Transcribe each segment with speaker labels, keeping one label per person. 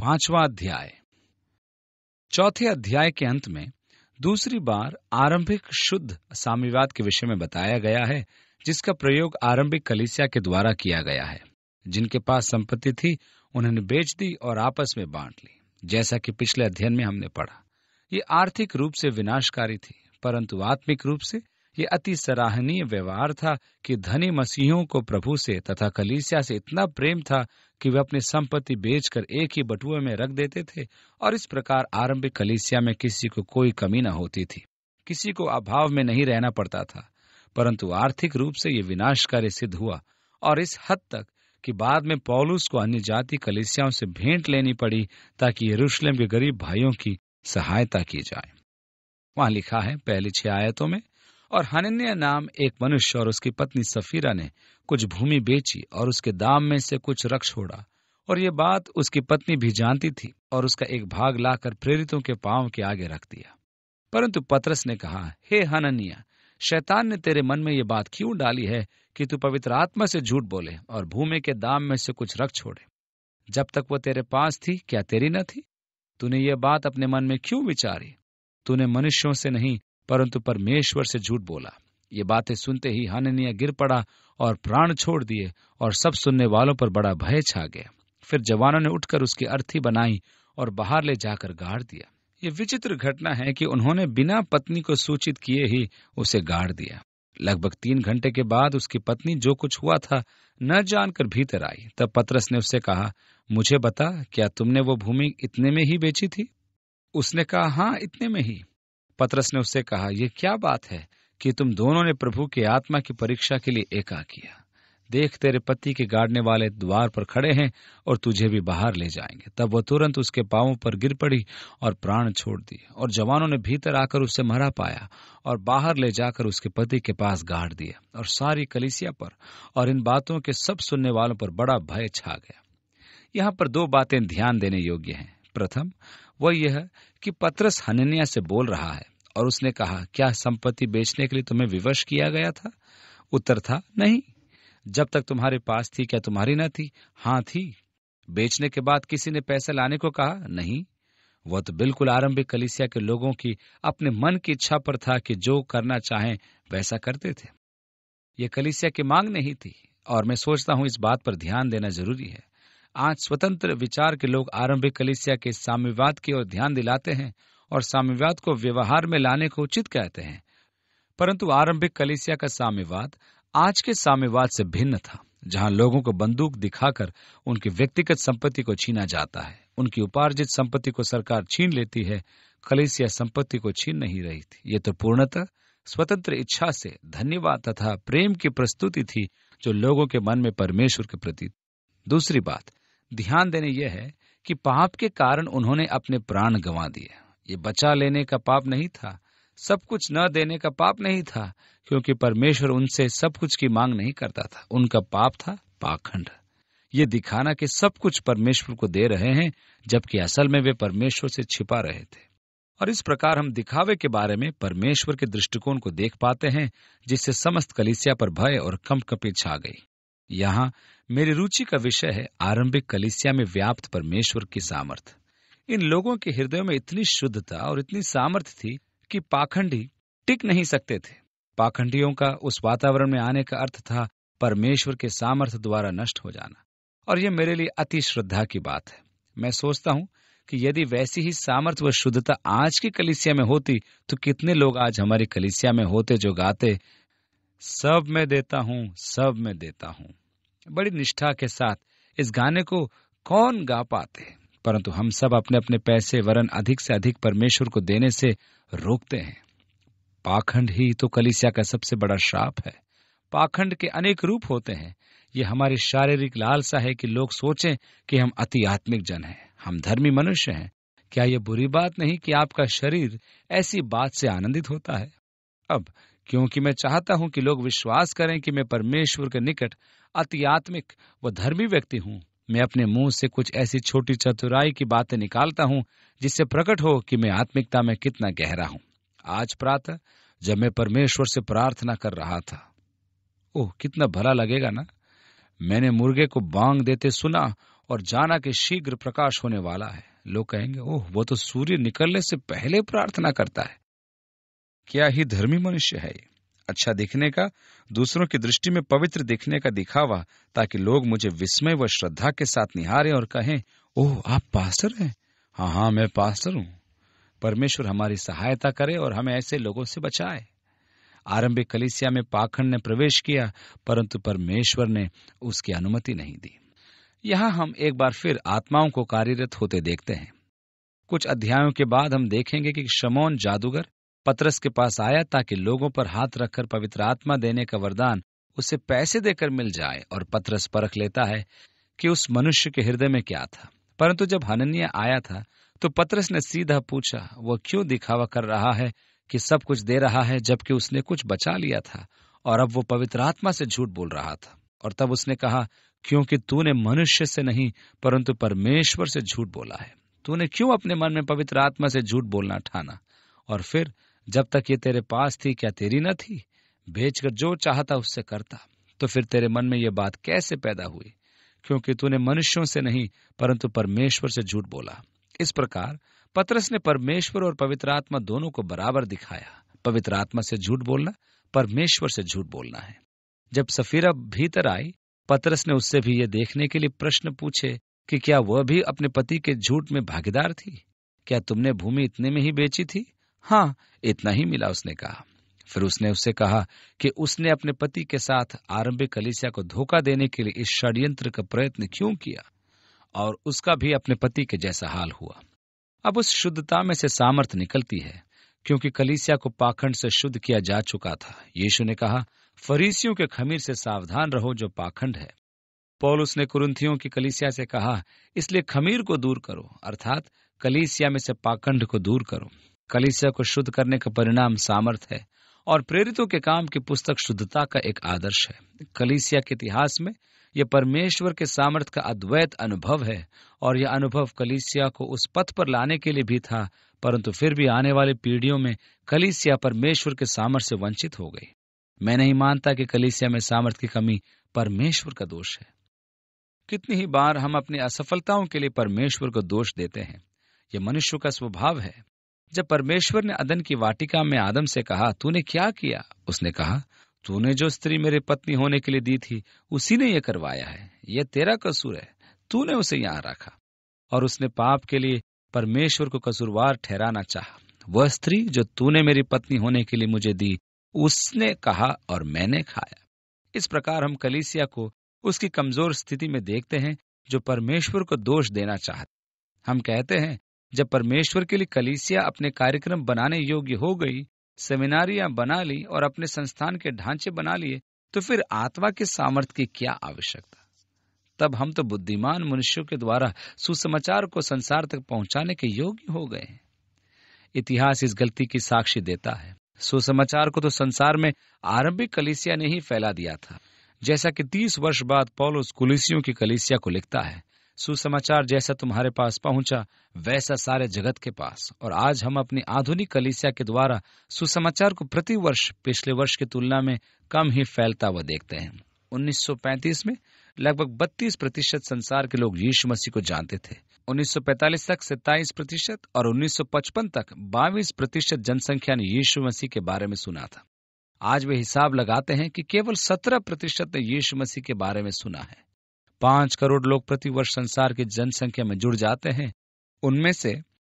Speaker 1: पांचवा अध्याय चौथे अध्याय के अंत में दूसरी बार आरंभिक शुद्ध साम्यवाद के विषय में बताया गया है जिसका प्रयोग आरंभिक कलिसिया के द्वारा किया गया है जिनके पास संपत्ति थी उन्होंने बेच दी और आपस में बांट ली जैसा कि पिछले अध्ययन में हमने पढ़ा ये आर्थिक रूप से विनाशकारी थी परंतु आत्मिक रूप से ये अति सराहनीय व्यवहार था कि धनी मसीहों को प्रभु से तथा कलीसिया से इतना प्रेम था कि वे अपनी संपत्ति बेचकर एक ही बटुए में रख देते थे और इस प्रकार आरंभिक कलीसिया में किसी को कोई कमी न होती थी किसी को अभाव में नहीं रहना पड़ता था परंतु आर्थिक रूप से ये विनाशकारी सिद्ध हुआ और इस हद तक कि बाद में पॉलुस को अन्य जाति कलिसियाओं से भेंट लेनी पड़ी ताकि यरूशलेम के गरीब भाइयों की सहायता की जाए वहां लिखा है पहली छह आयतों में और हनन्या नाम एक मनुष्य और उसकी पत्नी सफीरा ने कुछ भूमि बेची और उसके दाम में से कुछ रख छोड़ा और ये बात उसकी पत्नी भी जानती थी और उसका एक भाग लाकर प्रेरितों के पांव के आगे रख दिया परंतु पतरस ने कहा हे hey, हननिया शैतान ने तेरे मन में ये बात क्यों डाली है कि तू पवित्र आत्मा से झूठ बोले और भूमि के दाम में से कुछ रख छोड़े जब तक वो तेरे पास थी क्या तेरी न थी तूने ये बात अपने मन में क्यों विचारी तूने मनुष्यों से नहीं परंतु परमेश्वर से झूठ बोला ये बातें सुनते ही हननिया गिर पड़ा और प्राण छोड़ दिए और सब सुनने वालों पर बड़ा भय छा गया फिर जवानों ने उठकर उसकी अर्थी बनाई और बाहर ले जाकर गाड़ दिया ये विचित्र घटना है कि उन्होंने बिना पत्नी को सूचित किए ही उसे गाड़ दिया लगभग तीन घंटे के बाद उसकी पत्नी जो कुछ हुआ था न जानकर भीतर आई तब पतरस ने उससे कहा मुझे बता क्या तुमने वो भूमि इतने में ही बेची थी उसने कहा हाँ इतने में ही पतरस ने उससे कहा यह क्या बात है कि तुम दोनों ने प्रभु के आत्मा की परीक्षा के लिए एका किया देख तेरे पति के गाड़ने वाले द्वार पर खड़े हैं और तुझे भी बाहर ले जाएंगे तब वह तुरंत उसके पांवों पर गिर पड़ी और प्राण छोड़ दिए और जवानों ने भीतर आकर उसे मरा पाया और बाहर ले जाकर उसके पति के पास गाड़ दिया और सारी कलिसिया पर और इन बातों के सब सुनने वालों पर बड़ा भय छा गया यहाँ पर दो बातें ध्यान देने योग्य हैं प्रथम वह यह कि पत्रस हननिया से बोल रहा है और उसने कहा क्या संपत्ति बेचने के लिए तुम्हें विवश किया गया था उत्तर था नहीं जब तक तुम्हारे पास थी क्या तुम्हारी न थी हाँ थी बेचने के बाद किसी ने पैसे लाने को कहा नहीं वह तो बिल्कुल आरंभिक कलिसिया के लोगों की अपने मन की इच्छा पर था कि जो करना चाहें वैसा करते थे ये कलिसिया की मांग नहीं थी और मैं सोचता हूं इस बात पर ध्यान देना जरूरी है आज स्वतंत्र विचार के लोग आरंभिक कलिसिया के साम्यवाद की ओर ध्यान दिलाते हैं और साम्यवाद को व्यवहार में लाने को उचित कहते हैं परंतु आरंभिक कलिसिया का साम्यवाद आज के साम्यवाद से भिन्न था जहां लोगों को बंदूक दिखाकर उनकी व्यक्तिगत संपत्ति को छीना जाता है उनकी उपार्जित संपत्ति को सरकार छीन लेती है कलिसिया संपत्ति को छीन नहीं रही थी ये तो पूर्णतः स्वतंत्र इच्छा से धन्यवाद तथा प्रेम की प्रस्तुति थी जो लोगों के मन में परमेश्वर के प्रति दूसरी बात ध्यान देने यह है कि पाप के कारण उन्होंने अपने प्राण गंवा दिए ये बचा लेने का पाप नहीं था सब कुछ न देने का पाप नहीं था क्योंकि परमेश्वर उनसे सब कुछ की मांग नहीं करता था उनका पाप था पाखंड ये दिखाना कि सब कुछ परमेश्वर को दे रहे हैं जबकि असल में वे परमेश्वर से छिपा रहे थे और इस प्रकार हम दिखावे के बारे में परमेश्वर के दृष्टिकोण को देख पाते हैं जिससे समस्त कलिसिया पर भय और कंपकपी छा गई यहाँ मेरी रुचि का विषय है आरंभिक कलिसिया में व्याप्त परमेश्वर की सामर्थ्य इन लोगों के हृदय में इतनी शुद्धता और इतनी सामर्थ्य थी कि पाखंडी टिक नहीं सकते थे पाखंडियों का उस वातावरण में आने का अर्थ था परमेश्वर के सामर्थ्य द्वारा नष्ट हो जाना और यह मेरे लिए अति श्रद्धा की बात है मैं सोचता हूं कि यदि वैसी ही सामर्थ्य व शुद्धता आज की कलिसिया में होती तो कितने लोग आज हमारी कलिसिया में होते जो गाते सब मैं देता हूं सब मैं देता हूं बड़ी निष्ठा के साथ इस गाने को कौन गा पाते परंतु हम सब अपने अपने पैसे वरन अधिक से अधिक परमेश्वर को देने से रोकते हैं पाखंड ही तो कलिसिया का सबसे बड़ा श्राप है पाखंड के अनेक रूप होते हैं ये हमारी शारीरिक लालसा है कि लोग सोचें कि हम अति आत्मिक जन हैं हम धर्मी मनुष्य हैं क्या यह बुरी बात नहीं कि आपका शरीर ऐसी बात से आनंदित होता है अब क्योंकि मैं चाहता हूं कि लोग विश्वास करें कि मैं परमेश्वर के निकट अति आत्मिक व धर्मी व्यक्ति हूं मैं अपने मुंह से कुछ ऐसी छोटी चतुराई की बातें निकालता हूं जिससे प्रकट हो कि मैं आत्मिकता में कितना गहरा हूं आज प्रातः जब मैं परमेश्वर से प्रार्थना कर रहा था ओह कितना भला लगेगा ना मैंने मुर्गे को बांग देते सुना और जाना कि शीघ्र प्रकाश होने वाला है लोग कहेंगे ओह वो तो सूर्य निकलने से पहले प्रार्थना करता है क्या ही धर्मी मनुष्य है ये अच्छा दिखने का दूसरों की दृष्टि में पवित्र दिखने का दिखावा ताकि लोग मुझे विस्मय व श्रद्धा के साथ निहारें और कहें ओह आप पास्टर हैं हाँ हाँ मैं पास्टर हूँ परमेश्वर हमारी सहायता करे और हमें ऐसे लोगों से बचाए आरंभिक कलिसिया में पाखंड ने प्रवेश किया परंतु परमेश्वर ने उसकी अनुमति नहीं दी यहाँ हम एक बार फिर आत्माओं को कार्यरत होते देखते हैं कुछ अध्यायों के बाद हम देखेंगे कि शमोन जादूगर पतरस के पास आया ताकि लोगों पर हाथ रखकर पवित्र आत्मा देने का वरदान उसे पैसे देकर मिल जाए और पतरस परख लेता है कि उस मनुष्य के हृदय में क्या था परंतु जब हननिया आया था तो पतरस ने सीधा पूछा वह क्यों दिखावा कर रहा है कि सब कुछ दे रहा है जबकि उसने कुछ बचा लिया था और अब वो पवित्र आत्मा से झूठ बोल रहा था और तब उसने कहा क्योंकि तूने मनुष्य से नहीं परंतु परमेश्वर से झूठ बोला है तूने क्यों अपने मन में पवित्र आत्मा से झूठ बोलना ठाना और फिर जब तक ये तेरे पास थी क्या तेरी न थी बेचकर जो चाहता उससे करता तो फिर तेरे मन में ये बात कैसे पैदा हुई क्योंकि तूने मनुष्यों से नहीं परंतु परमेश्वर से झूठ बोला इस प्रकार पतरस ने परमेश्वर और पवित्र आत्मा दोनों को बराबर दिखाया पवित्र आत्मा से झूठ बोलना परमेश्वर से झूठ बोलना है जब सफीरा भीतर आई पतरस ने उससे भी ये देखने के लिए प्रश्न पूछे कि क्या वह भी अपने पति के झूठ में भागीदार थी क्या तुमने भूमि इतने में ही बेची थी हाँ इतना ही मिला उसने कहा फिर उसने उससे कहा कि उसने अपने पति के साथ आरंभिक कलिसिया को धोखा देने के लिए इस षड्यंत्र का प्रयत्न क्यों किया और उसका भी अपने पति के जैसा हाल हुआ अब उस शुद्धता में से सामर्थ निकलती है क्योंकि कलिसिया को पाखंड से शुद्ध किया जा चुका था यीशु ने कहा फरीसियों के खमीर से सावधान रहो जो पाखंड है पौलुस ने कुरुंथियों की कलिसिया से कहा इसलिए खमीर को दूर करो अर्थात कलिसिया में से पाखंड को दूर करो कलिसिया को शुद्ध करने का परिणाम सामर्थ है और प्रेरितों के काम की पुस्तक शुद्धता का एक आदर्श है कलिसिया के इतिहास में यह परमेश्वर के सामर्थ का अद्वैत अनुभव है और यह अनुभव कलिसिया को उस पथ पर लाने के लिए भी था परंतु फिर भी आने वाली पीढ़ियों में कलिसिया परमेश्वर के सामर्थ से वंचित हो गई मैं नहीं मानता कि कलिसिया में सामर्थ की कमी परमेश्वर का दोष है कितनी ही बार हम अपनी असफलताओं के लिए परमेश्वर को दोष देते हैं यह मनुष्य का स्वभाव है जब परमेश्वर ने अदन की वाटिका में आदम से कहा तूने क्या किया उसने कहा तूने जो स्त्री मेरी पत्नी होने के लिए दी थी उसी ने यह करवाया है यह तेरा कसूर है तूने उसे यहां रखा और उसने पाप के लिए परमेश्वर को कसूरवार ठहराना चाह वह स्त्री जो तूने मेरी पत्नी होने के लिए मुझे दी उसने कहा और मैंने खाया इस प्रकार हम कलीसिया को उसकी कमजोर स्थिति में देखते हैं जो परमेश्वर को दोष देना चाहते हम कहते हैं जब परमेश्वर के लिए कलीसिया अपने कार्यक्रम बनाने योग्य हो गई सेमिनारियां बना ली और अपने संस्थान के ढांचे बना लिए तो फिर आत्मा के सामर्थ्य की क्या आवश्यकता तब हम तो बुद्धिमान मनुष्यों के द्वारा सुसमाचार को संसार तक पहुंचाने के योग्य हो गए इतिहास इस गलती की साक्षी देता है सुसमाचार को तो संसार में आरंभिक कलिसिया ने ही फैला दिया था जैसा कि तीस वर्ष बाद पॉलोस कुलिसियों की कलिसिया को लिखता है सुसमाचार जैसा तुम्हारे पास पहुंचा वैसा सारे जगत के पास और आज हम अपनी आधुनिक कलिसिया के द्वारा सुसमाचार को प्रति वर्ष पिछले वर्ष की तुलना में कम ही फैलता हुआ देखते हैं 1935 में लगभग 32 प्रतिशत संसार के लोग यीशु मसीह को जानते थे 1945 तक सत्ताईस प्रतिशत और 1955 तक 22 प्रतिशत जनसंख्या ने यीशु मसीह के बारे में सुना था आज वे हिसाब लगाते हैं कि केवल 17 प्रतिशत ने यीशु मसीह के बारे में सुना है पांच करोड़ लोग प्रतिवर्ष संसार की जनसंख्या में जुड़ जाते हैं उनमें से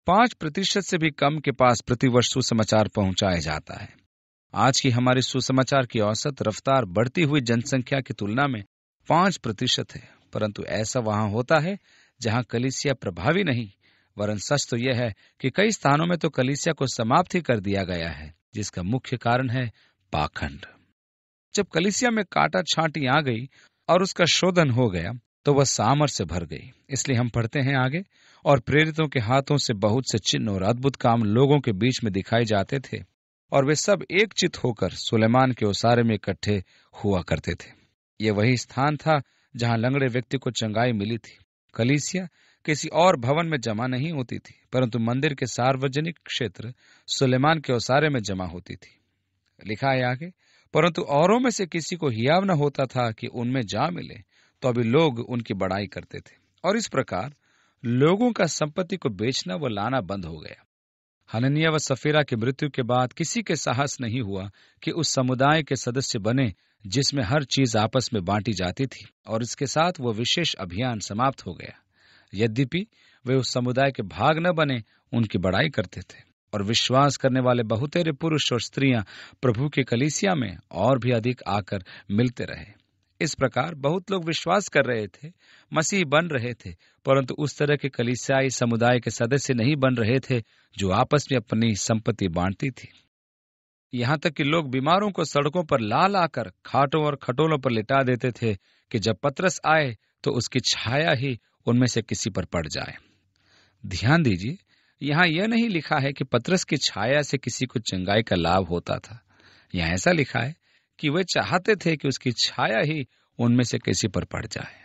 Speaker 1: पांच प्रतिशत से भी कम के पास प्रतिवर्ष सुसमाचार पहुंचाया जाता है आज की हमारी सुसमाचार की औसत रफ्तार बढ़ती हुई जनसंख्या की तुलना में पांच प्रतिशत है परंतु ऐसा वहां होता है जहां कलिसिया प्रभावी नहीं वरन सच तो यह है कि कई स्थानों में तो कलिसिया को समाप्त ही कर दिया गया है जिसका मुख्य कारण है पाखंड जब कलिसिया में काटा छांटी आ गई और उसका शोधन हो गया तो वह सामर से भर गई इसलिए हम पढ़ते हैं आगे और प्रेरितों के हाथों से बहुत से चिन्ह और अद्भुत काम लोगों के बीच में दिखाए जाते थे और वे सब एक चित होकर सुलेमान के ओसारे में इकट्ठे हुआ करते थे ये वही स्थान था जहां लंगड़े व्यक्ति को चंगाई मिली थी कलीसिया किसी और भवन में जमा नहीं होती थी परंतु मंदिर के सार्वजनिक क्षेत्र सुलेमान के ओसारे में जमा होती थी लिखा है आगे परंतु औरों में से किसी को हियाव न होता था कि उनमें जा मिले तो अभी लोग उनकी बड़ाई करते थे और इस प्रकार लोगों का संपत्ति को बेचना व लाना बंद हो गया हननिया व सफेरा की मृत्यु के बाद किसी के साहस नहीं हुआ कि उस समुदाय के सदस्य बने जिसमें हर चीज आपस में बांटी जाती थी और इसके साथ वह विशेष अभियान समाप्त हो गया यद्यपि वे उस समुदाय के भाग न बने उनकी बड़ाई करते थे और विश्वास करने वाले बहुतेरे पुरुष और स्त्रियां प्रभु के कलीसिया में और भी अधिक आकर मिलते रहे इस प्रकार बहुत लोग विश्वास कर रहे थे मसीह बन रहे थे परंतु उस तरह के कलिसियाई समुदाय के सदस्य नहीं बन रहे थे जो आपस में अपनी संपत्ति बांटती थी यहाँ तक कि लोग बीमारों को सड़कों पर ला लाकर खाटों और खटोलों पर लिटा देते थे कि जब पत्रस आए तो उसकी छाया ही उनमें से किसी पर पड़ जाए ध्यान दीजिए यहाँ यह नहीं लिखा है कि पत्रस की छाया से किसी को चंगाई का लाभ होता था यहाँ ऐसा लिखा है कि वे चाहते थे कि उसकी छाया ही उनमें से किसी पर पड़ जाए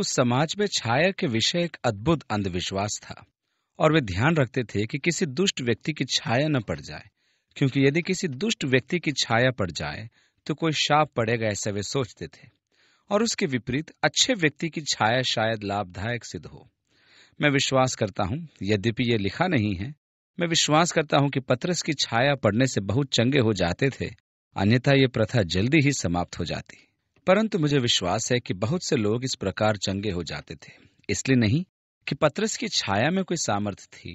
Speaker 1: उस समाज में छाया के विषय एक अद्भुत अंधविश्वास था और वे ध्यान रखते थे कि किसी दुष्ट व्यक्ति की छाया न पड़ जाए क्योंकि यदि किसी दुष्ट व्यक्ति की छाया पड़ जाए तो कोई शाप पड़ेगा ऐसा वे सोचते थे और उसके विपरीत अच्छे व्यक्ति की छाया शायद लाभदायक सिद्ध हो मैं विश्वास करता हूँ यद्यपि ये लिखा नहीं है मैं विश्वास करता हूँ कि पत्रस की छाया पड़ने से बहुत चंगे हो जाते थे अन्यथा ये प्रथा जल्दी ही समाप्त हो जाती परंतु मुझे विश्वास है कि बहुत से लोग इस प्रकार चंगे हो जाते थे इसलिए नहीं कि पत्रस की छाया में कोई सामर्थ्य थी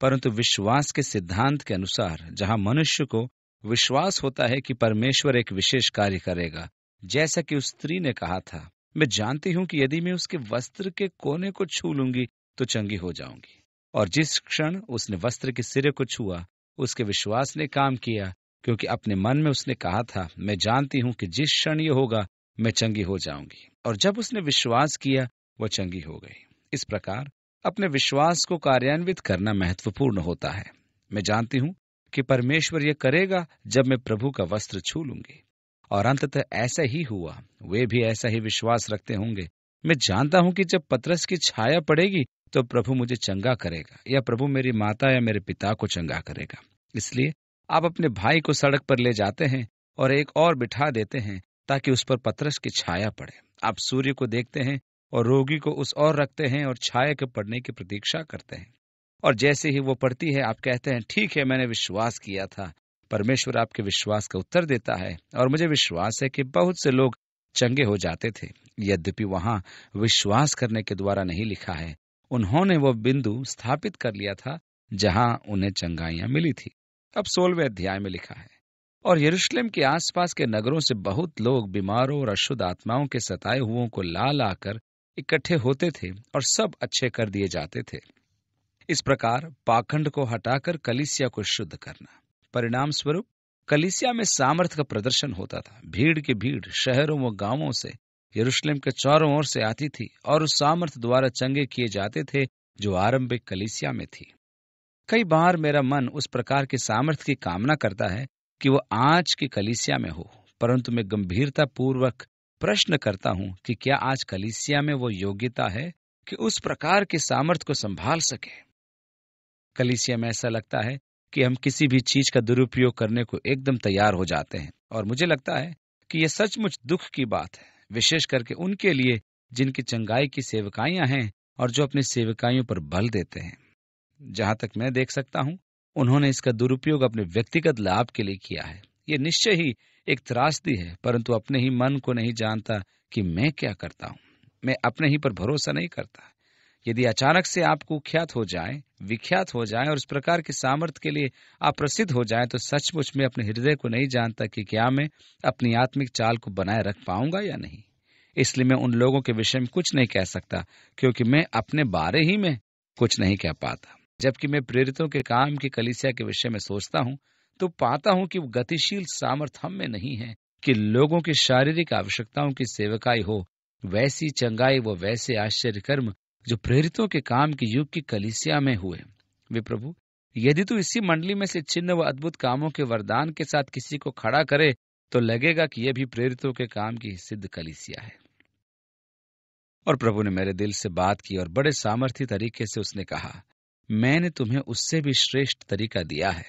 Speaker 1: परंतु विश्वास के सिद्धांत के अनुसार जहां मनुष्य को विश्वास होता है कि परमेश्वर एक विशेष कार्य करेगा जैसा कि उस स्त्री ने कहा था मैं जानती हूं कि यदि मैं उसके वस्त्र के कोने को छू लूंगी तो चंगी हो जाऊंगी और जिस क्षण उसने वस्त्र के सिरे को छुआ उसके विश्वास ने काम किया क्योंकि अपने मन में उसने कहा था मैं जानती हूं कि जिस क्षण ये होगा मैं चंगी हो जाऊंगी और जब उसने विश्वास किया वह चंगी हो गई इस प्रकार अपने विश्वास को कार्यान्वित करना महत्वपूर्ण होता है मैं जानती हूं कि परमेश्वर यह करेगा जब मैं प्रभु का वस्त्र छू लूंगी और अंततः ऐसा ही हुआ वे भी ऐसा ही विश्वास रखते होंगे मैं जानता हूं कि जब पतरस की छाया पड़ेगी तो प्रभु मुझे चंगा करेगा या प्रभु मेरी माता या मेरे पिता को चंगा करेगा इसलिए आप अपने भाई को सड़क पर ले जाते हैं और एक और बिठा देते हैं ताकि उस पर पतरस की छाया पड़े आप सूर्य को देखते हैं और रोगी को उस और रखते हैं और छाया के पड़ने की प्रतीक्षा करते हैं और जैसे ही वो पड़ती है आप कहते हैं ठीक है मैंने विश्वास किया था परमेश्वर आपके विश्वास का उत्तर देता है और मुझे विश्वास है कि बहुत से लोग चंगे हो जाते थे यद्यपि वहां विश्वास करने के द्वारा नहीं लिखा है उन्होंने वो बिंदु स्थापित कर लिया था जहां उन्हें चंगाइयां मिली थी अब सोलवे अध्याय में लिखा है और यरूशलेम के आसपास के नगरों से बहुत लोग बीमारों और अशुद्ध आत्माओं के सताए हुओं को ला लाकर इकट्ठे होते थे और सब अच्छे कर दिए जाते थे इस प्रकार पाखंड को हटाकर कलिसिया को शुद्ध करना परिणाम स्वरूप कलिसिया में सामर्थ्य का प्रदर्शन होता था भीड़ की भीड़ शहरों व गांवों से यरूशलेम के चारों ओर से आती थी और उस सामर्थ्य द्वारा चंगे किए जाते थे जो आरंभिक कलिसिया में थी कई बार मेरा मन उस प्रकार के सामर्थ्य की कामना करता है कि वो आज की कलिसिया में हो परंतु मैं गंभीरता पूर्वक प्रश्न करता हूं कि क्या आज कलिसिया में वो योग्यता है कि उस प्रकार के सामर्थ्य को संभाल सके कलिसिया में ऐसा लगता है कि हम किसी भी चीज का दुरुपयोग करने को एकदम तैयार हो जाते हैं और मुझे लगता है कि यह सचमुच दुख की बात है विशेष करके उनके लिए जिनकी चंगाई की सेवकाइयां हैं और जो अपनी सेवकाइयों पर बल देते हैं जहां तक मैं देख सकता हूं उन्होंने इसका दुरुपयोग अपने व्यक्तिगत लाभ के लिए किया है ये निश्चय ही एक त्रासदी है परंतु अपने ही मन को नहीं जानता कि मैं क्या करता हूं मैं अपने ही पर भरोसा नहीं करता यदि अचानक से आप कुख्यात हो जाए विख्यात हो जाए और इस प्रकार के सामर्थ्य के लिए आप प्रसिद्ध हो जाए तो सचमुच में अपने हृदय को नहीं जानता कि क्या मैं अपनी आत्मिक चाल को बनाए रख पाऊंगा या नहीं इसलिए मैं उन लोगों के विषय में कुछ नहीं कह सकता क्योंकि मैं अपने बारे ही में कुछ नहीं कह पाता जबकि मैं प्रेरितों के काम की कलिसिया के विषय में सोचता हूँ तो पाता हूँ कि गतिशील सामर्थ्य हम में नहीं है कि लोगों की शारीरिक आवश्यकताओं की सेवकाई हो वैसी चंगाई व वैसे आश्चर्य कर्म जो प्रेरितों के काम के युग की कलिसिया में हुए वे प्रभु यदि तू इसी मंडली में से चिन्ह व अद्भुत कामों के वरदान के साथ किसी को खड़ा करे तो लगेगा कि यह भी प्रेरितों के काम की सिद्ध कलिसिया है और प्रभु ने मेरे दिल से बात की और बड़े सामर्थ्य तरीके से उसने कहा मैंने तुम्हें उससे भी श्रेष्ठ तरीका दिया है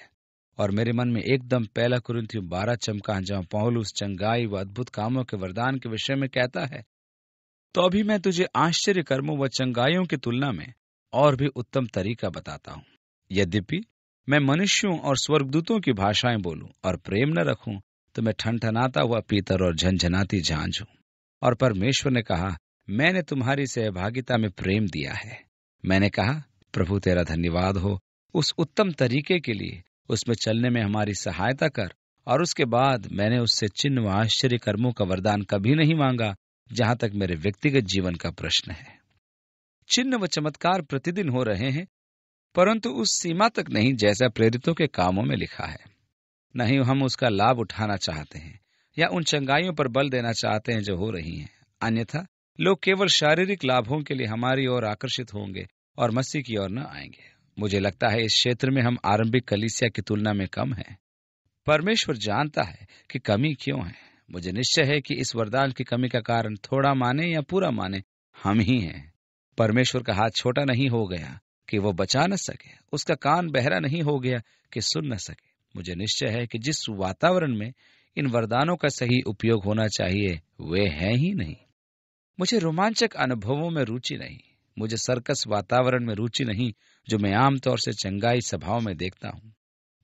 Speaker 1: और मेरे मन में एकदम पहला कुरिंथियम बारह चमका जहां पौलूस चंगाई व अद्भुत कामों के वरदान के विषय में कहता है तो अभी मैं तुझे आश्चर्य कर्मों व चंगाइयों की तुलना में और भी उत्तम तरीका बताता हूँ यद्यपि मैं मनुष्यों और स्वर्गदूतों की भाषाएं बोलूं और प्रेम न रखूं तो मैं ठनठनाता हुआ पीतर और झंझनाती झांझ और परमेश्वर ने कहा मैंने तुम्हारी सहभागिता में प्रेम दिया है मैंने कहा प्रभु तेरा धन्यवाद हो उस उत्तम तरीके के लिए उसमें चलने में हमारी सहायता कर और उसके बाद मैंने उससे चिन्ह व आश्चर्य कर्मों का वरदान कभी नहीं मांगा जहां तक मेरे व्यक्तिगत जीवन का प्रश्न है चिन्ह व चमत्कार प्रतिदिन हो रहे हैं परंतु उस सीमा तक नहीं जैसा प्रेरितों के कामों में लिखा है नहीं हम उसका लाभ उठाना चाहते हैं या उन चंगाइयों पर बल देना चाहते हैं जो हो रही हैं अन्यथा लोग केवल शारीरिक लाभों के लिए हमारी ओर आकर्षित होंगे और मस्ती की ओर न आएंगे मुझे लगता है इस क्षेत्र में हम आरंभिक कलिसिया की तुलना में कम हैं परमेश्वर जानता है कि कमी क्यों है मुझे निश्चय है कि इस वरदान की कमी का कारण थोड़ा माने या पूरा माने हम ही हैं परमेश्वर का हाथ छोटा नहीं हो गया कि वो बचा न सके उसका कान बहरा नहीं हो गया कि सुन न सके मुझे निश्चय है कि जिस वातावरण में इन वरदानों का सही उपयोग होना चाहिए वे हैं ही नहीं मुझे रोमांचक अनुभवों में रुचि नहीं मुझे सर्कस वातावरण में रुचि नहीं जो मैं आमतौर से चंगाई सभाओं में देखता हूँ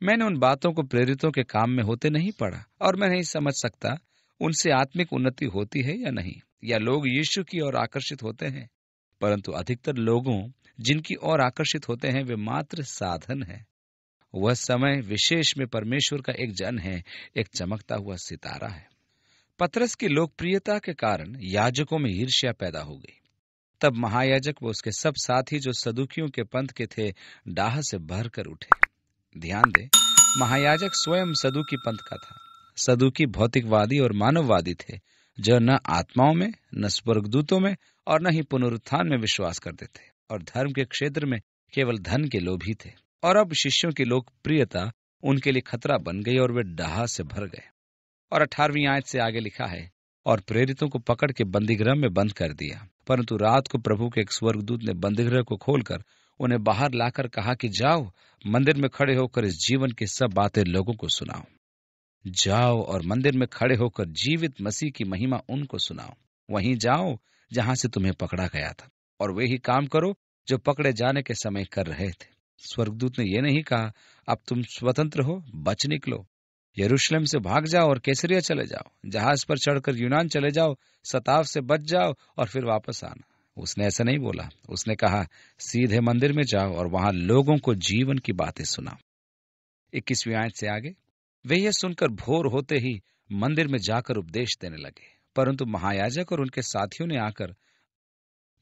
Speaker 1: मैंने उन बातों को प्रेरितों के काम में होते नहीं पढ़ा और मैं नहीं समझ सकता उनसे आत्मिक उन्नति होती है या नहीं या लोग यीशु की ओर आकर्षित होते हैं परंतु अधिकतर लोगों जिनकी ओर आकर्षित होते हैं वे मात्र साधन हैं वह समय विशेष में परमेश्वर का एक जन है एक चमकता हुआ सितारा है पतरस की लोकप्रियता के कारण याजकों में ईर्ष्या पैदा हो गई तब महायाजक व उसके सब साथी जो सदुकियों के पंथ के थे डाह से कर उठे ध्यान दे महायाजक स्वयं सदुकी पंथ का था सदुकी भौतिकवादी और मानववादी थे जो न आत्माओं में न स्वर्गदूतों में और न ही पुनरुत्थान में विश्वास करते थे और धर्म के क्षेत्र में केवल धन के लोभी थे और अब शिष्यों की लोकप्रियता उनके लिए खतरा बन गई और वे डहा से भर गए और अठारहवीं आयत से आगे लिखा है और प्रेरितों को पकड़ के बंदीगृह में बंद कर दिया परंतु रात को प्रभु के एक स्वर्गदूत ने बंदीगृह को खोलकर उन्हें बाहर लाकर कहा कि जाओ मंदिर में खड़े होकर इस जीवन की सब बातें लोगों को सुनाओ जाओ और मंदिर में खड़े होकर जीवित मसीह की महिमा उनको सुनाओ वहीं जाओ जहां से तुम्हें पकड़ा गया था और वे ही काम करो जो पकड़े जाने के समय कर रहे थे स्वर्गदूत ने यह नहीं कहा अब तुम स्वतंत्र हो बच निकलो यरूशलेम से भाग जाओ और केसरिया चले जाओ जहाज पर चढ़कर यूनान चले जाओ सताव से बच जाओ और फिर वापस आना उसने ऐसा नहीं बोला उसने कहा सीधे मंदिर में जाओ और वहां लोगों को जीवन की बातें सुनाओ इक्कीसवीं आयत से आगे वे यह सुनकर भोर होते ही मंदिर में जाकर उपदेश देने लगे परंतु महायाजक और उनके साथियों ने आकर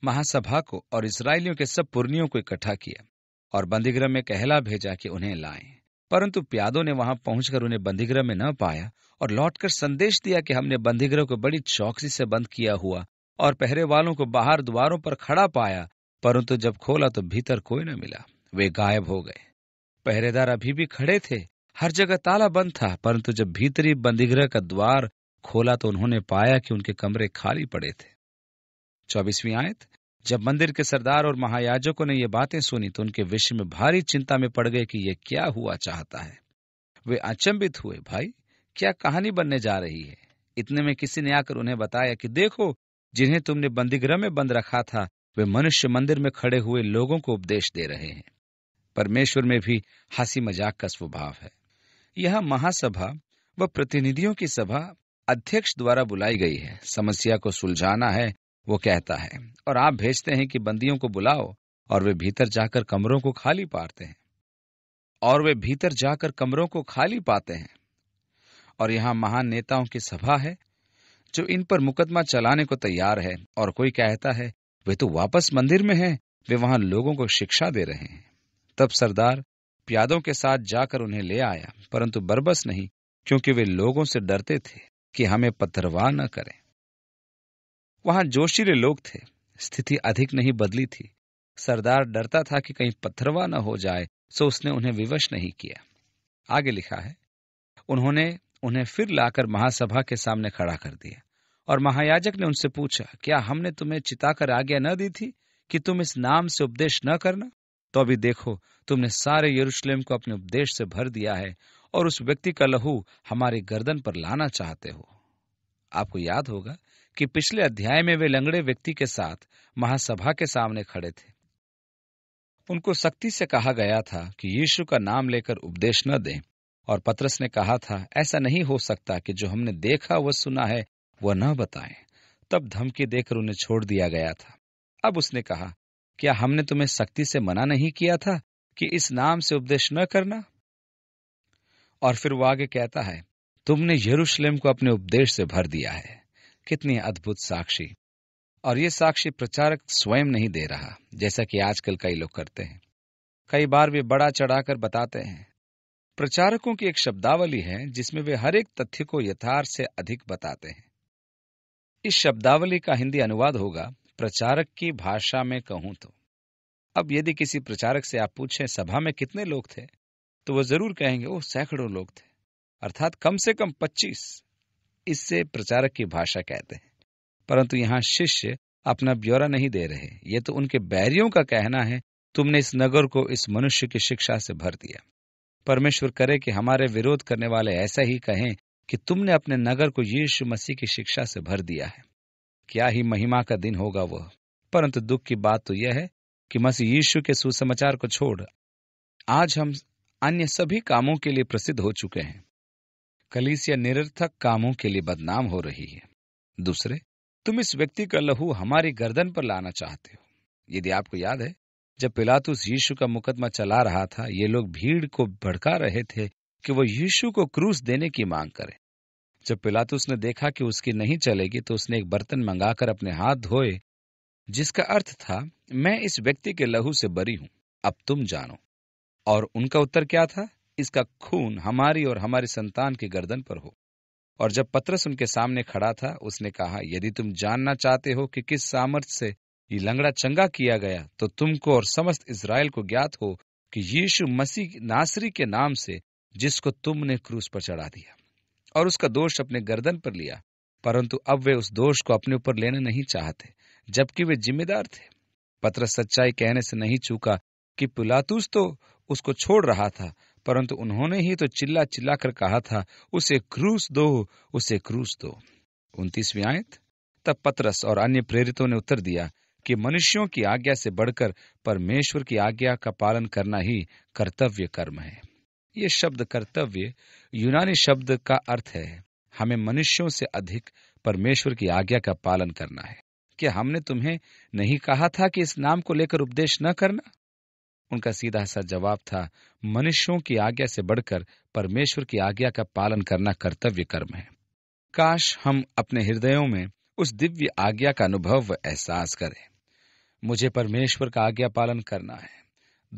Speaker 1: महासभा को और इसराइलियों के सब पुर्नियों को इकट्ठा किया और बंदीगृह में कहला भेजा कि उन्हें लाएं परंतु प्यादों ने वहां पहुंचकर उन्हें बंदीगृह में न पाया और लौटकर संदेश दिया कि हमने बंदीगृह को बड़ी चौकसी से बंद किया हुआ और पहरे वालों को बाहर द्वारों पर खड़ा पाया परंतु जब खोला तो भीतर कोई न मिला वे गायब हो गए पहरेदार अभी भी खड़े थे हर जगह ताला बंद था परंतु जब भीतरी बंदीगृह का द्वार खोला तो उन्होंने पाया कि उनके कमरे खाली पड़े थे चौबीसवीं आयत जब मंदिर के सरदार और महायाजकों ने ये बातें सुनी तो उनके विषय में भारी चिंता में पड़ गए कि यह क्या हुआ चाहता है वे अचंबित हुए भाई क्या कहानी बनने जा रही है इतने में किसी ने आकर उन्हें बताया कि देखो जिन्हें तुमने बंदीगृह में बंद रखा था वे मनुष्य मंदिर में खड़े हुए लोगों को उपदेश दे रहे हैं परमेश्वर में भी हंसी मजाक का स्वभाव है यह महासभा व प्रतिनिधियों की सभा अध्यक्ष द्वारा बुलाई गई है समस्या को सुलझाना है वो कहता है और आप भेजते हैं कि बंदियों को बुलाओ और वे भीतर जाकर कमरों को खाली पाते हैं और वे भीतर जाकर कमरों को खाली पाते हैं और यहाँ महान नेताओं की सभा है जो इन पर मुकदमा चलाने को तैयार है और कोई कहता है वे तो वापस मंदिर में हैं वे वहां लोगों को शिक्षा दे रहे हैं तब सरदार प्यादों के साथ जाकर उन्हें ले आया परंतु बरबस नहीं क्योंकि वे लोगों से डरते थे कि हमें पत्थरवाह न करें वहां जोशीले लोग थे स्थिति अधिक नहीं बदली थी सरदार डरता था कि कहीं पत्थरवा न हो जाए सो उसने उन्हें विवश नहीं किया आगे लिखा है उन्होंने उन्हें फिर लाकर महासभा के सामने खड़ा कर दिया और महायाजक ने उनसे पूछा क्या हमने तुम्हें चिताकर आज्ञा न दी थी कि तुम इस नाम से उपदेश न करना तो अभी देखो तुमने सारे यरूशलेम को अपने उपदेश से भर दिया है और उस व्यक्ति का लहू हमारी गर्दन पर लाना चाहते हो आपको याद होगा कि पिछले अध्याय में वे लंगड़े व्यक्ति के साथ महासभा के सामने खड़े थे उनको सख्ती से कहा गया था कि यीशु का नाम लेकर उपदेश न दें और पत्रस ने कहा था ऐसा नहीं हो सकता कि जो हमने देखा व सुना है वह न बताएं तब धमकी देकर उन्हें छोड़ दिया गया था अब उसने कहा क्या हमने तुम्हें सख्ती से मना नहीं किया था कि इस नाम से उपदेश न करना और फिर वो आगे कहता है तुमने यरूशलेम को अपने उपदेश से भर दिया है कितनी अद्भुत साक्षी और ये साक्षी प्रचारक स्वयं नहीं दे रहा जैसा कि आजकल कई लोग करते हैं कई बार वे बड़ा चढ़ाकर बताते हैं प्रचारकों की एक शब्दावली है जिसमें वे हर एक तथ्य को यथार्थ से अधिक बताते हैं इस शब्दावली का हिंदी अनुवाद होगा प्रचारक की भाषा में कहूं तो अब यदि किसी प्रचारक से आप पूछें सभा में कितने लोग थे तो वह जरूर कहेंगे वो सैकड़ों लोग थे अर्थात कम से कम पच्चीस इससे प्रचारक की भाषा कहते हैं परंतु यहां शिष्य अपना ब्यौरा नहीं दे रहे ये तो उनके बैरियों का कहना है तुमने इस नगर को इस मनुष्य की शिक्षा से भर दिया परमेश्वर करे कि हमारे विरोध करने वाले ऐसा ही कहें कि तुमने अपने नगर को यीशु मसीह की शिक्षा से भर दिया है क्या ही महिमा का दिन होगा वह परंतु दुख की बात तो यह है कि मसीह यीशु के सुसमाचार को छोड़ आज हम अन्य सभी कामों के लिए प्रसिद्ध हो चुके हैं कलीसिया निरर्थक कामों के लिए बदनाम हो रही है दूसरे तुम इस व्यक्ति का लहू हमारी गर्दन पर लाना चाहते हो यदि आपको याद है जब पिलातुस यीशु का मुकदमा चला रहा था ये लोग भीड़ को भड़का रहे थे कि वो यीशु को क्रूस देने की मांग करें जब पिलातुस ने देखा कि उसकी नहीं चलेगी तो उसने एक बर्तन मंगाकर अपने हाथ धोए जिसका अर्थ था मैं इस व्यक्ति के लहू से बरी हूं अब तुम जानो और उनका उत्तर क्या था इसका खून हमारी और हमारे संतान के गर्दन पर हो और जब पत्रस उनके सामने खड़ा था उसने कहा यदि तुम जानना चाहते हो कि किस सामर्थ्य से ये लंगड़ा चंगा किया गया तो तुमको और समस्त इसराइल को ज्ञात हो कि यीशु मसीह नासरी के नाम से जिसको तुमने क्रूस पर चढ़ा दिया और उसका दोष अपने गर्दन पर लिया परंतु अब वे उस दोष को अपने ऊपर लेना नहीं चाहते जबकि वे जिम्मेदार थे पत्र सच्चाई कहने से नहीं चूका कि पुलातूस तो उसको छोड़ रहा था परंतु उन्होंने ही तो चिल्ला चिल्ला कर कहा था उसे क्रूस दो उसे क्रूस दो उन्तीसवीं आयत तब पत्रस और अन्य प्रेरितों ने उत्तर दिया कि मनुष्यों की आज्ञा से बढ़कर परमेश्वर की आज्ञा का पालन करना ही कर्तव्य कर्म है ये शब्द कर्तव्य यूनानी शब्द का अर्थ है हमें मनुष्यों से अधिक परमेश्वर की आज्ञा का पालन करना है कि हमने तुम्हें नहीं कहा था कि इस नाम को लेकर उपदेश न करना उनका सीधा सा जवाब था मनुष्यों की आज्ञा से बढ़कर परमेश्वर की आज्ञा का पालन करना कर्तव्य कर्म है काश हम अपने हृदयों में उस दिव्य आज्ञा का अनुभव व एहसास करें मुझे परमेश्वर का आज्ञा पालन करना है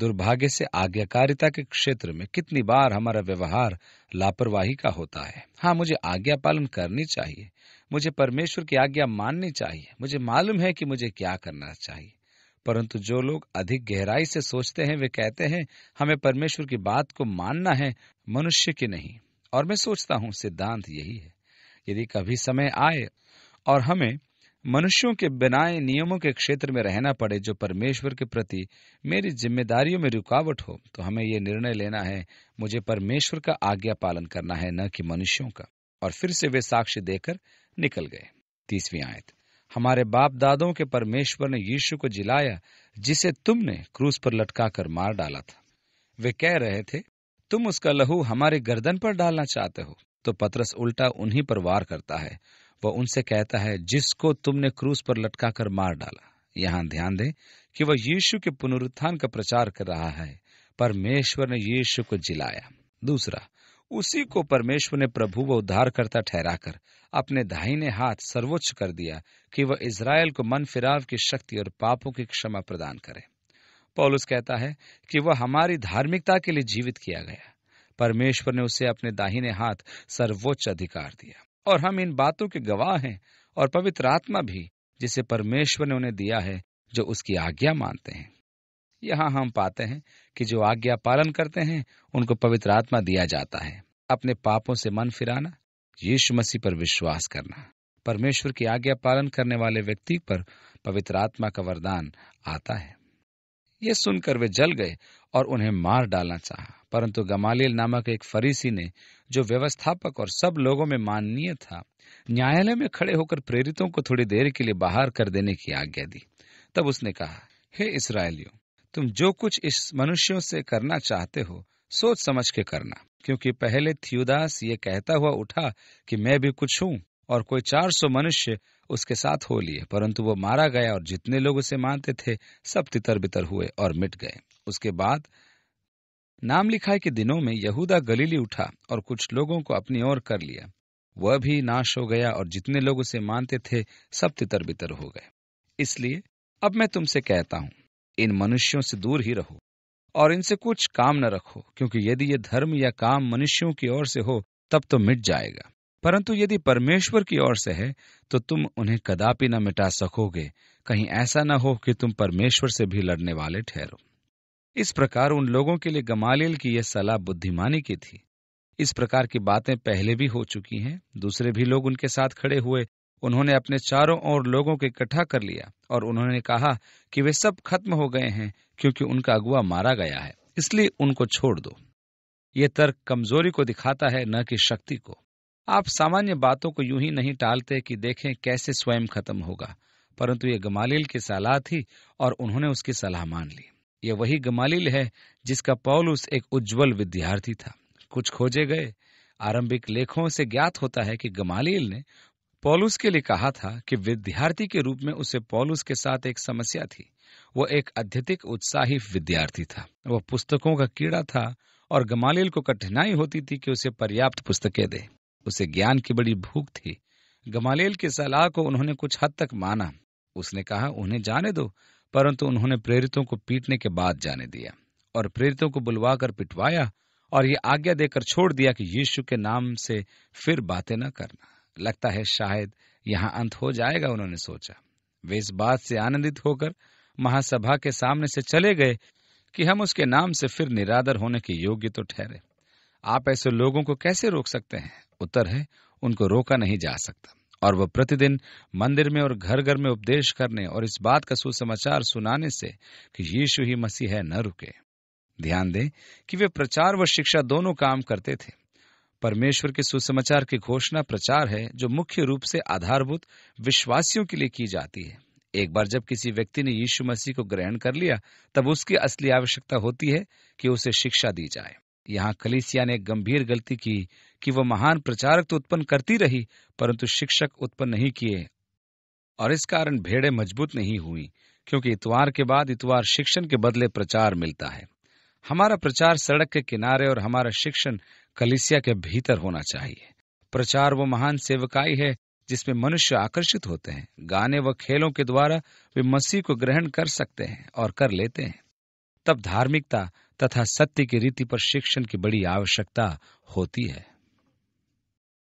Speaker 1: दुर्भाग्य से आज्ञाकारिता के क्षेत्र में कितनी बार हमारा व्यवहार लापरवाही का होता है हाँ मुझे आज्ञा पालन करनी चाहिए मुझे परमेश्वर की आज्ञा माननी चाहिए मुझे मालूम है कि मुझे क्या करना चाहिए परंतु जो लोग अधिक गहराई से सोचते हैं वे कहते हैं हमें परमेश्वर की बात को मानना है मनुष्य की नहीं और मैं सोचता हूँ सिद्धांत यही है यदि कभी समय आए और हमें मनुष्यों के बनाए नियमों के क्षेत्र में रहना पड़े जो परमेश्वर के प्रति मेरी जिम्मेदारियों में रुकावट हो तो हमें यह निर्णय लेना है मुझे परमेश्वर का आज्ञा पालन करना है न कि मनुष्यों का और फिर से वे साक्ष्य देकर निकल गए तीसवीं आयत हमारे बाप दादों के परमेश्वर ने यीशु को जिलाया जिसे तुमने क्रूस पर लटका कर मार डाला था वे कह रहे थे तुम उसका लहू हमारे गर्दन पर डालना चाहते हो तो पतरस उल्टा उन्हीं पर वार करता है वह उनसे कहता है जिसको तुमने क्रूस पर लटका कर मार डाला यहां ध्यान दें कि वह यीशु के पुनरुत्थान का प्रचार कर रहा है परमेश्वर ने यीशु को जिलाया दूसरा उसी को परमेश्वर ने प्रभु व उद्धारकर्ता ठहराकर अपने दाहिने हाथ सर्वोच्च कर दिया कि वह इसराइल को मन फिराव की शक्ति और पापों की क्षमा प्रदान करे पौलुस कहता है कि वह हमारी धार्मिकता के लिए जीवित किया गया परमेश्वर ने उसे अपने दाहिने हाथ सर्वोच्च अधिकार दिया और हम इन बातों के गवाह हैं और पवित्र आत्मा भी जिसे परमेश्वर ने उन्हें दिया है जो उसकी आज्ञा मानते हैं यहाँ हम पाते हैं कि जो आज्ञा पालन करते हैं उनको पवित्र आत्मा दिया जाता है अपने पापों से मन फिराना यीशु मसीह पर विश्वास करना परमेश्वर की आज्ञा पालन करने वाले व्यक्ति पर पवित्र आत्मा का वरदान आता है ये सुनकर वे जल गए और उन्हें मार डालना चाहा परंतु गमालियल नामक एक फरीसी ने जो व्यवस्थापक और सब लोगों में माननीय था न्यायालय में खड़े होकर प्रेरितों को थोड़ी देर के लिए बाहर कर देने की आज्ञा दी तब उसने कहा हे hey, तुम जो कुछ इस मनुष्यों से करना चाहते हो सोच समझ के करना क्योंकि पहले थियोदास ये कहता हुआ उठा कि मैं भी कुछ हूँ और कोई चार सौ मनुष्य उसके साथ हो लिए परंतु वो मारा गया और जितने लोग उसे मानते थे सब तितर बितर हुए और मिट गए उसके बाद नाम लिखाई के दिनों में यहूदा गलीली उठा और कुछ लोगों को अपनी ओर कर लिया वह भी नाश हो गया और जितने लोग उसे मानते थे सब तितर बितर हो गए इसलिए अब मैं तुमसे कहता हूं इन मनुष्यों से दूर ही रहो और इनसे कुछ काम न रखो क्योंकि यदि ये धर्म या काम मनुष्यों की ओर से हो तब तो मिट जाएगा परंतु यदि परमेश्वर की ओर से है तो तुम उन्हें कदापि न मिटा सकोगे कहीं ऐसा न हो कि तुम परमेश्वर से भी लड़ने वाले ठहरो इस प्रकार उन लोगों के लिए गमालियल की यह सलाह बुद्धिमानी की थी इस प्रकार की बातें पहले भी हो चुकी हैं दूसरे भी लोग उनके साथ खड़े हुए उन्होंने अपने चारों ओर लोगों को इकट्ठा कर लिया और उन्होंने कहा कि वे सब खत्म हो गए हैं क्योंकि उनका अगुआ मारा गया है इसलिए उनको छोड़ दो ये तर्क कमजोरी को दिखाता है न कि शक्ति को आप सामान्य बातों को यूं ही नहीं टालते कि देखें कैसे स्वयं खत्म होगा परंतु ये गमालील की सलाह थी और उन्होंने उसकी सलाह मान ली ये वही गमालील है जिसका पौलुस एक उज्जवल विद्यार्थी था कुछ खोजे गए आरंभिक लेखों से ज्ञात होता है कि गमालील ने पौलुस के लिए कहा था कि विद्यार्थी के रूप में उसे पौलुस के साथ एक समस्या थी वो एक अत्यधिक उत्साही विद्यार्थी था वह पुस्तकों का कीड़ा था और गमालील को कठिनाई होती थी कि उसे पर्याप्त पुस्तकें दे उसे ज्ञान की बड़ी भूख थी गमालेल की सलाह को उन्होंने कुछ हद तक माना उसने कहा उन्हें जाने दो परंतु उन्होंने प्रेरितों को पीटने के बाद जाने दिया और प्रेरितों को बुलवाकर पिटवाया और ये आज्ञा देकर छोड़ दिया कि यीशु के नाम से फिर बातें न करना लगता है शायद यहाँ अंत हो जाएगा उन्होंने सोचा वे इस बात से आनंदित होकर महासभा के सामने से चले गए कि हम उसके नाम से फिर निरादर होने के योग्य तो ठहरे आप ऐसे लोगों को कैसे रोक सकते हैं उत्तर है उनको रोका नहीं जा सकता और वह प्रतिदिन मंदिर में और घर घर में उपदेश करने और इस बात का सुसमाचार सुनाने से कि यीशु ही मसीह है न रुके ध्यान दें कि वे प्रचार व शिक्षा दोनों काम करते थे परमेश्वर के सुसमाचार की घोषणा प्रचार है जो मुख्य रूप से आधारभूत विश्वासियों के लिए की जाती है एक बार जब किसी व्यक्ति ने यीशु मसीह को ग्रहण कर लिया तब उसकी असली आवश्यकता होती है कि उसे शिक्षा दी जाए यहाँ कलिसिया ने गंभीर गलती की कि वह महान प्रचारक तो उत्पन्न करती रही परंतु शिक्षक उत्पन्न नहीं किए और इस कारण भेड़े मजबूत नहीं हुई क्योंकि इतवार के बाद इतवार शिक्षण के बदले प्रचार मिलता है हमारा प्रचार सड़क के किनारे और हमारा शिक्षण कलिसिया के भीतर होना चाहिए प्रचार वो महान सेवकाई है जिसमें मनुष्य आकर्षित होते हैं गाने व खेलों के द्वारा वे मसीह को ग्रहण कर सकते हैं और कर लेते हैं तब धार्मिकता तथा सत्य की रीति पर शिक्षण की बड़ी आवश्यकता होती है